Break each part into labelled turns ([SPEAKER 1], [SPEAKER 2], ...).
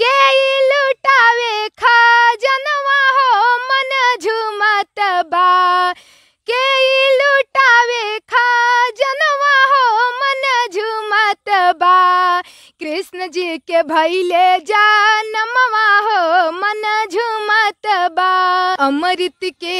[SPEAKER 1] के लुटावे खा जनवा हो मन झुमत बा के लुटावे जनवा हो मन झुमत बा कृष्ण जी के भैले नमवा हो मन झुमत बा अमृत के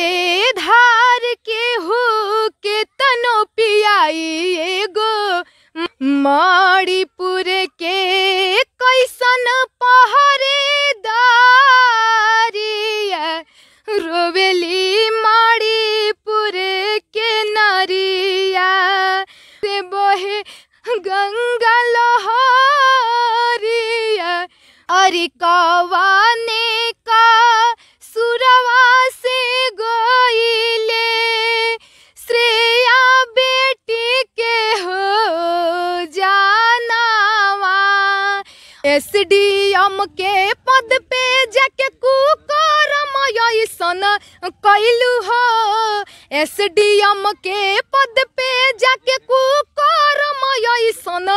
[SPEAKER 1] एसडीएम के पद पे जाके कुकरमय सन कैलू हो एसडीएम के पद पे जाके कुकरमय सन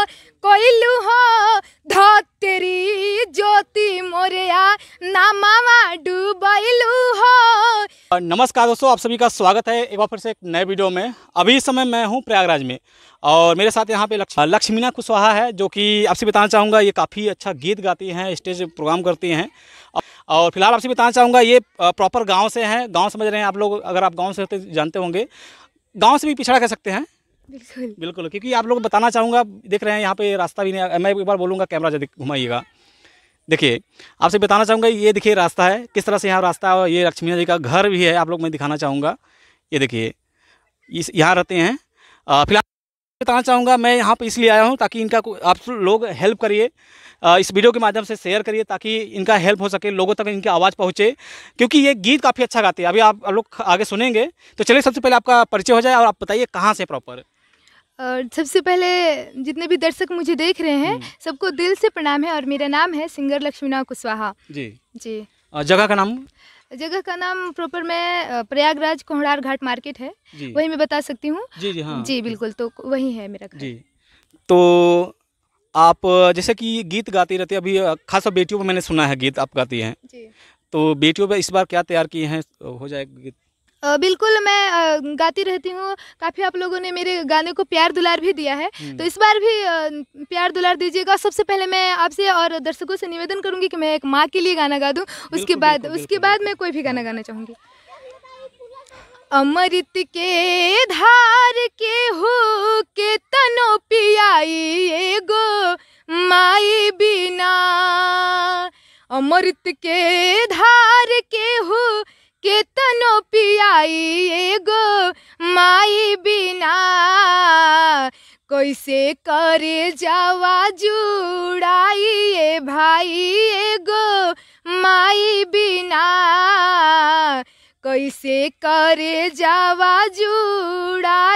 [SPEAKER 1] कोइलु हो धोतरी ज्योति मोरिया नामावा डूबैलू हो
[SPEAKER 2] नमस्कार दोस्तों आप सभी का स्वागत है एक बार फिर से एक नए वीडियो में अभी इस समय मैं हूं प्रयागराज में और मेरे साथ यहाँ पे लक्ष्मीना कुशवाहा है जो कि आपसे बताना चाहूंगा ये काफ़ी अच्छा गीत गाती हैं स्टेज प्रोग्राम करती हैं और फिलहाल आपसे बताना चाहूँगा ये प्रॉपर गांव से हैं गांव समझ रहे हैं आप लोग अगर आप गाँव से जानते होंगे गाँव से भी पिछड़ा कह सकते हैं बिल्कुल बिल्कुल क्योंकि आप लोग बताना चाहूँगा देख रहे हैं यहाँ पे रास्ता भी नहीं मैं एक बार बोलूँगा कैमरा जब घुमाइएगा देखिए आपसे बताना चाहूँगा ये देखिए रास्ता है किस तरह से यहाँ रास्ता है ये लक्ष्मी जी का घर भी है आप लोग मैं दिखाना चाहूँगा ये देखिए इस यहाँ रहते हैं फिलहाल बताना चाहूँगा मैं यहाँ पर इसलिए आया हूँ ताकि इनका आप लोग हेल्प करिए इस वीडियो के माध्यम से शेयर करिए ताकि इनका हेल्प हो सके लोगों तक इनकी आवाज़ पहुँचे क्योंकि ये गीत काफ़ी अच्छा गाते हैं अभी आप लोग आगे सुनेंगे तो चलिए सबसे पहले आपका परिचय हो जाए और आप बताइए कहाँ से प्रॉपर
[SPEAKER 1] और सबसे पहले जितने भी दर्शक मुझे देख रहे हैं हम्म। सबको दिल से प्रणाम है और मेरा नाम है सिंगर लक्ष्मीनाथ कुशवाहा जी जी जगह का नाम जगह का नाम प्रॉपर मैं प्रयागराज कोहड़ार घाट मार्केट है वही मैं बता सकती हूँ जी जी हाँ जी बिल्कुल तो वही है मेरा
[SPEAKER 2] जी तो आप जैसे कि गीत गाती रहती है अभी खास बेटियों पर मैंने सुना है गीत आप गाती हैं तो बेटियों पर इस बार क्या तैयार किए हैं हो जाएगा गीत
[SPEAKER 1] बिल्कुल मैं गाती रहती हूँ काफ़ी आप लोगों ने मेरे गाने को प्यार दुलार भी दिया है तो इस बार भी प्यार दुलार दीजिएगा सबसे पहले मैं आपसे और दर्शकों से निवेदन करूँगी कि मैं एक माँ के लिए गाना गा दूँ उसके बाद उसके बाद मैं कोई भी गाना हाँ। गाना चाहूँगी अमृत के धार के हो के तनो पियाई गो माई बिना अमृत के धार जाई गो माई बिना कैसे करे जावा ए भाई एगो माई बिना कैसे करे जावा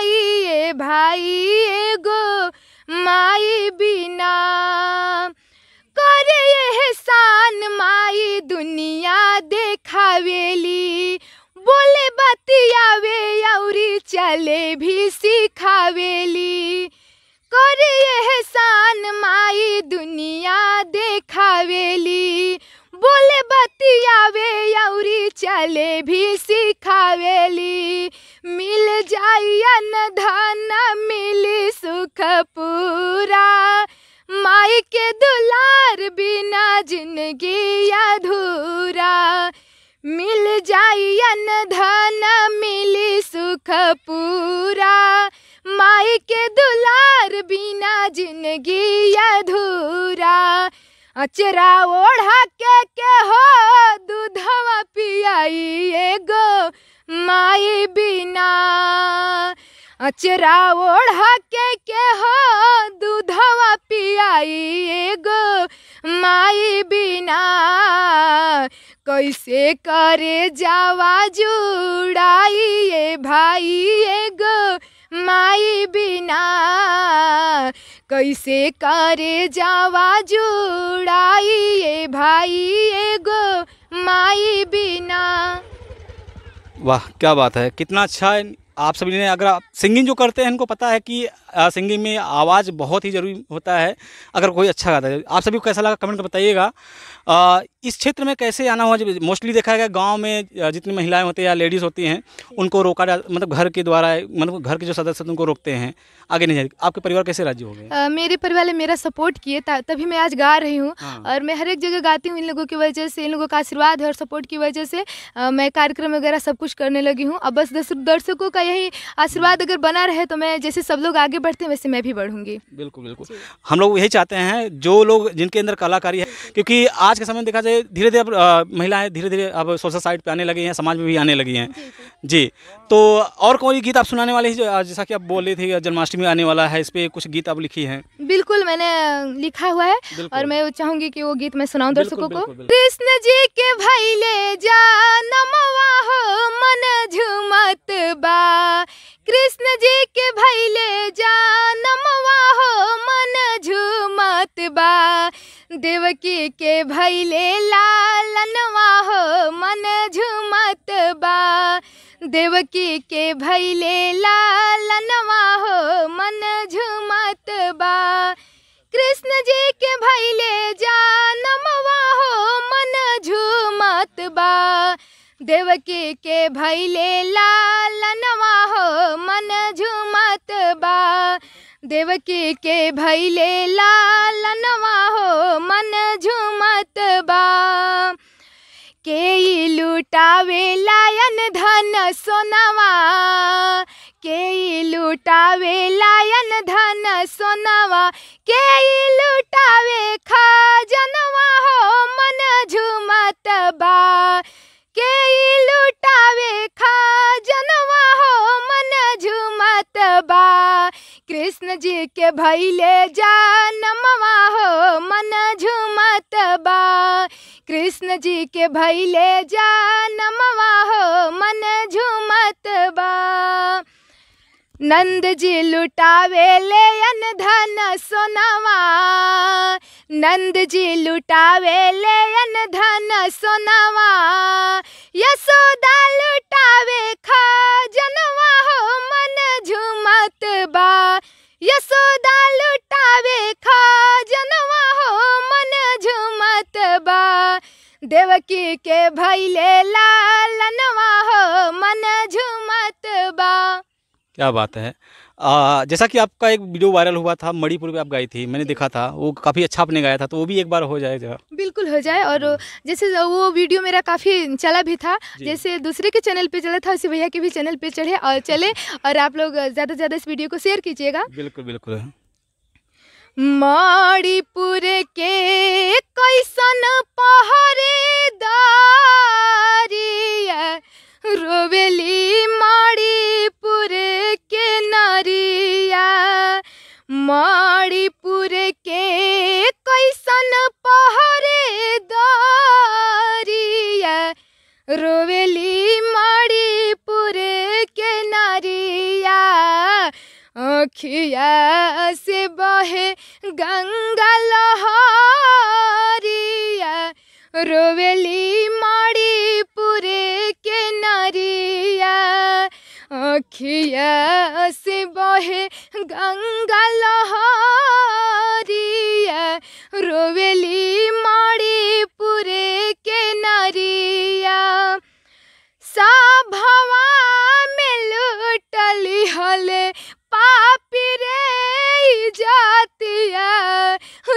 [SPEAKER 1] ए भाई एगो माई बिना करे एहसान माई दुनिया देखावेली बतियावे यौरी चले भी सिखावेली कर एहसान माई दुनिया देखावेली बोले बतियावे यौरी चले भी सिखावेली मिल जायन धन मिल सुख पूरा माई के दुलार बिना जिंदगी अधूरा मिल जाइन धन मिली सुख पूरा माई के दुलार बिना जिंदगी अधूरा अचरा ओढ़ा के के हो दूधवा पियाई गो माई बिना अचरा ओढ़ा के के हो दूधवा पियाई गो माई बिना कैसे करे जावा जुड़ाई ये भाई ये गो माई बिना कैसे करे जावा जुड़ाई ये भाई ये गो माई बिना
[SPEAKER 2] वाह क्या बात है कितना अच्छा है आप सभी ने अगर आप सिंगिंग जो करते हैं इनको पता है कि सिंगिंग में आवाज़ बहुत ही ज़रूरी होता है अगर कोई अच्छा गाता है आप सभी को कैसा लगा कमेंट में बताइएगा इस क्षेत्र में कैसे आना हुआ जब मोस्टली देखा गया गाँव में जितनी महिलाएं होती हैं या लेडीज़ होती हैं उनको रोका मतलब घर के द्वारा मतलब घर के जो सदस्य उनको रोकते हैं आगे नहीं जाए आपके परिवार कैसे राजी हो गए
[SPEAKER 1] मेरे परिवार ने मेरा सपोर्ट किए तभी मैं आज गा रही हूँ हाँ। और मैं हर एक जगह गाती हूँ इन लोगों की वजह से इन लोगों का आशीर्वाद और सपोर्ट की वजह से मैं कार्यक्रम वगैरह सब कुछ करने लगी हूँ अब बस दर्शकों का यही आशीर्वाद अगर बना रहे तो मैं जैसे सब लोग आगे बढ़ते हैं वैसे मैं भी बढ़ूंगी
[SPEAKER 2] बिल्कुल बिल्कुल हम लोग यही चाहते हैं जो लोग जिनके अंदर कलाकारी है क्योंकि आज के समय में देखा जाए धीरे धीरे अब महिलाएं धीरे धीरे अब सोशल साइड पे आने लगी हैं समाज में भी आने लगी हैं जी तो और कोई गीत आप सुनाने वाले हैं जैसा कि आप बोल रही थी जन्माष्टमी आने वाला है इस पर कुछ गीत आप लिखी हैं
[SPEAKER 1] बिल्कुल मैंने लिखा हुआ है और मैं चाहूंगी कि वो गीत मैं सुनाऊँ दर्शकों को कृष्ण जी के भाई ले जान के के भैले लालनवा हो मन झुमत बा देवकी के भैले लालनवा हो मन झुमत बा कृष्ण जी के भैले जानमवा हो मन झुमत बा देवकी के भैले लालनवा हो मन झुमत बा देवकी के भैले लालनवा हो मन झुमत बा के लुटावे लायन धन सोनवा के लुटावे लायन धन सोनवा के लुटावे खा जनवा हो मन झुमत बा के भैले नमवा हो मन झुमत बा कृष्ण जी के भैले नमवा हो मन झुमत बा नंद जी लुटावे ले अन धन सोनवा नंद जी लुटावे ले अन धन सोनावा देवकी के भैले लालनवा हो मन झुमत बा
[SPEAKER 2] क्या बात है आ, जैसा कि आपका एक वीडियो वायरल हुआ था मणिपुर में आप गई थी मैंने देखा था वो काफ़ी अच्छा आपने गाया था तो वो भी एक बार हो जाए जा।
[SPEAKER 1] बिल्कुल हो जाए और जैसे वो वीडियो मेरा काफ़ी चला भी था जैसे दूसरे के चैनल पे चला था उसी भैया के भी चैनल पे चढ़े और चले और आप लोग ज़्यादा से ज़्यादा इस वीडियो को शेयर कीजिएगा
[SPEAKER 2] बिल्कुल बिल्कुल
[SPEAKER 1] माड़ीपुर के कैसन दारिया रोवेली माड़ीपुर के नरिया माड़ीपुर के कैसन दारिया रो रोवेली माड़ी पूरे के नरिया सा भवा में हले पापी रे जातिया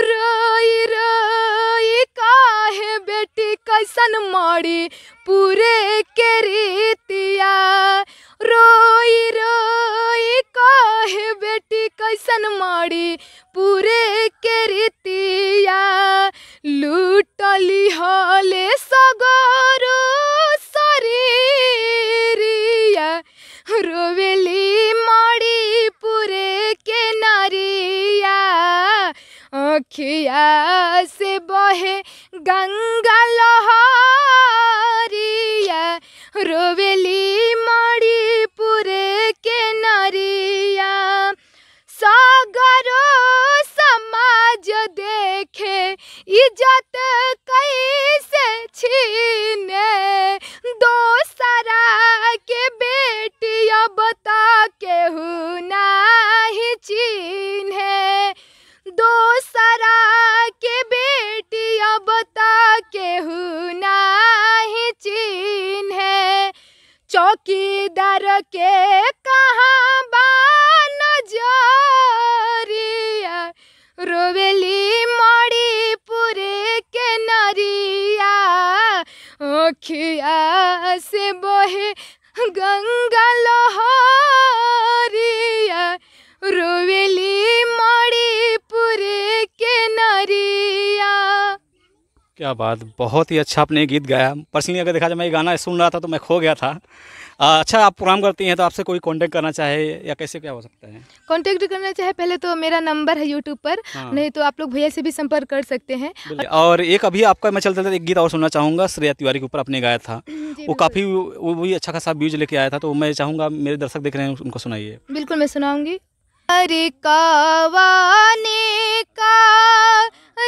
[SPEAKER 1] रोई रोई कहे बेटी कैसन मड़ी पूरे के रीतिया रोई रोई कहे बेटी कैसन मड़ी पूरे के रितिया लूटली हले सगरो शरीरिया रोवेली मड़ी पूरे के नरिया अखिया से बहे गंगा लहरिया रोवेली मड़ी पूरे के नरिया सागरो अखिया से बहे गंगा लहरिया रोवे
[SPEAKER 2] क्या बात बहुत ही अच्छा आपने गीत गाया पर्सनली अगर देखा जाए मैं ये गाना सुन रहा था तो मैं खो गया था आ, अच्छा आप प्रोग्राम करती हैं तो आपसे कोई कांटेक्ट करना चाहे या कैसे क्या हो सकता है
[SPEAKER 1] कांटेक्ट करना चाहे पहले तो मेरा नंबर है यूट्यूब पर हाँ। नहीं तो आप लोग भैया से भी संपर्क कर सकते हैं
[SPEAKER 2] और एक अभी आपका मैं था एक गीत और सुनना चाहूँगा श्रेया तिवारी के ऊपर आपने गाया था वो काफ़ी वो भी अच्छा खासा व्यूज लेके आया था तो मैं चाहूँगा मेरे दर्शक देख रहे हैं उनको सुनाइए
[SPEAKER 1] बिल्कुल मैं सुनाऊँगी अरे कावाने का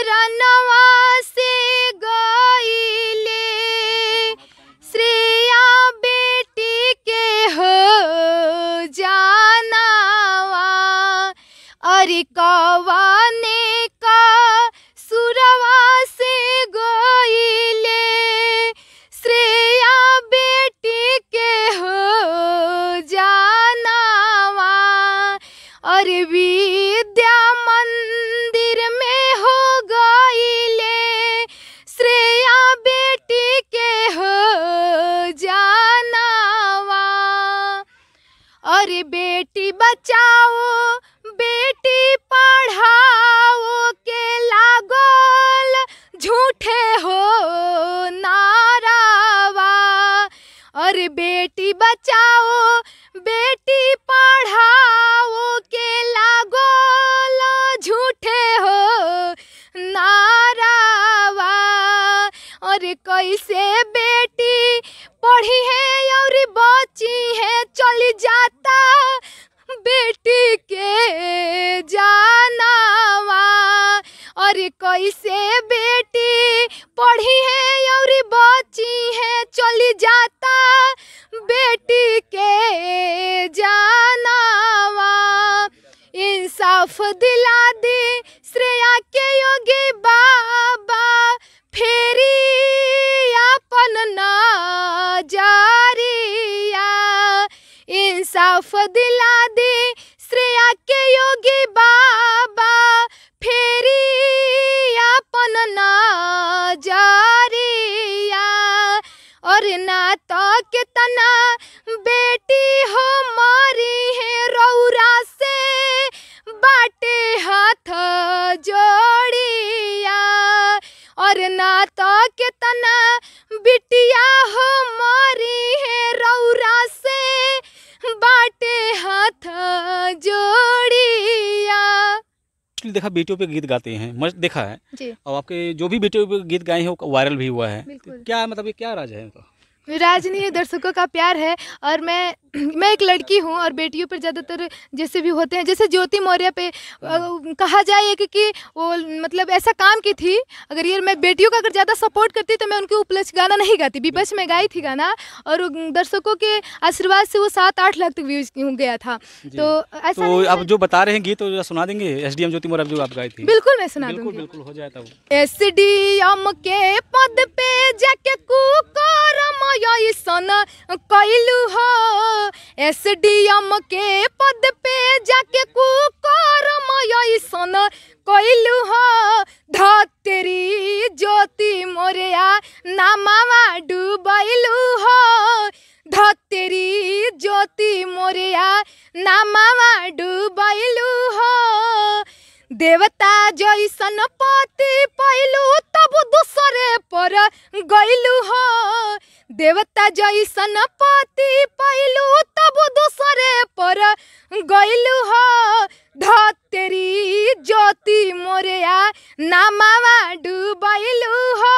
[SPEAKER 1] रनवा से गाइले श्रेया बेटी के हो जानावा अरे कावा अरे बेटी बचाओ बेटी पढ़ाओ के लागोल झूठे हो नारावा अरे बेटी बचाओ बेटी पढ़ाओ के लागोल झूठे हो नारावा अरे कैसे बेटी पढ़ी है और बची है चली जाती बैठ के जानावा और कैसे बेटी पढ़ी है और बची है चली जाता बेटी के जानावा इंसाफ दिला दे श्रेया के योगी बाबा फेरी अपन ना जा दिला दे श्रेया के योगी बाबा फेरी अपन जारिया और ना तो कितना बेटी हो मारी है रौरा से बाटे हाथ जोड़िया और ना तो कितना बिटिया हो मारी है
[SPEAKER 2] मोस्टली देखा बेटियों पे गीत गाते हैं देखा है और आपके जो भी बेटियों पे गीत गाए हैं वो वायरल भी हुआ है क्या मतलब ये क्या राज है
[SPEAKER 1] राज नहीं है दर्शकों का प्यार है और मैं मैं एक लड़की हूँ और बेटियों पर ज़्यादातर जैसे भी होते हैं जैसे ज्योति मौर्य पे कहा जाए कि, कि वो मतलब ऐसा काम की थी अगर ये मैं बेटियों का अगर ज़्यादा सपोर्ट करती तो मैं उनके उपलक्ष्य गाना नहीं गाती विपक्ष में गाई थी गाना और दर्शकों के आशीर्वाद से वो सात आठ लाख तक व्यूज गया था तो ऐसा तो आप
[SPEAKER 2] जो बता रहे हैं गीत तो सुना देंगे S D M Jyoti Maurya जो आप गाई थी बिल्कुल मैं सुना बिल्कुल बिल्कुल हो जाता
[SPEAKER 1] एस डी एम के पद पे जाके कू करम कैलू हो एसडीएम के पद पे जाके कुकर्म सन कैलू हो धतेरी ज्योति मोरिया नामावा डूबैलू हो धतेरी ज्योति मोरिया नामावा डूबैलू हो देवता जैसन पति पैलू तब दूसरे पर गैलू हो देवता जैसन पति पैलू तब दूसरे पर गैलू हो धतेरी ज्योति मोरिया नामावा डूबैलू हो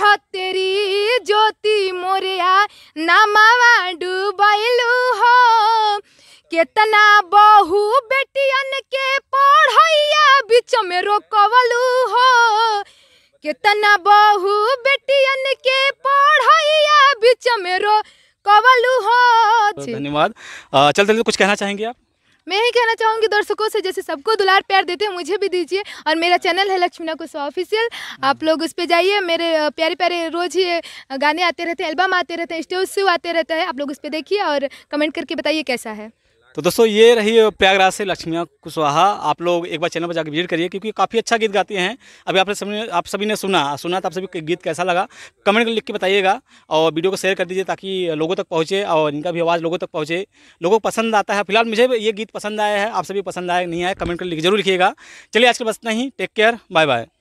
[SPEAKER 1] धतेरी ज्योति मोरिया नामावा डूबैलू हो केतना बहु बेटियन के पढ़ैया बीच में रोकवलू हो कितना बहु बेटियन के पढ़ैया बीच में रोकवलू हो तो धन्यवाद
[SPEAKER 2] चलते चलते कुछ कहना चाहेंगे आप
[SPEAKER 1] मैं ही कहना चाहूँगी दर्शकों से जैसे सबको दुलार प्यार देते हैं मुझे भी दीजिए और मेरा चैनल है लक्ष्मीना कुशवा ऑफिशियल हम्म। आप लोग उस पर जाइए मेरे प्यारे प्यारे रोज ही गाने आते रहते हैं एल्बम आते रहते हैं स्टेज शो आते रहता है आप लोग उस पर देखिए और कमेंट करके बताइए कैसा है
[SPEAKER 2] तो दोस्तों ये रही प्रयागराज से लक्ष्मिया कुशवाहा आप लोग एक बार चैनल पर जाकर विजिट करिए क्योंकि काफ़ी अच्छा गीत गाती हैं अभी आपने सभी आप सभी ने सुना सुना तो आप सभी गीत कैसा लगा कमेंट कर लिख के बताइएगा और वीडियो को शेयर कर दीजिए ताकि लोगों तक पहुँचे और इनका भी आवाज़ लोगों तक पहुँचे लोगों को पसंद आता है फिलहाल मुझे ये गीत पसंद आया है आप सभी पसंद आया नहीं आया कमेंट कर लिख जरूर लिखिएगा चलिए आज के बस नहीं टेक केयर बाय बाय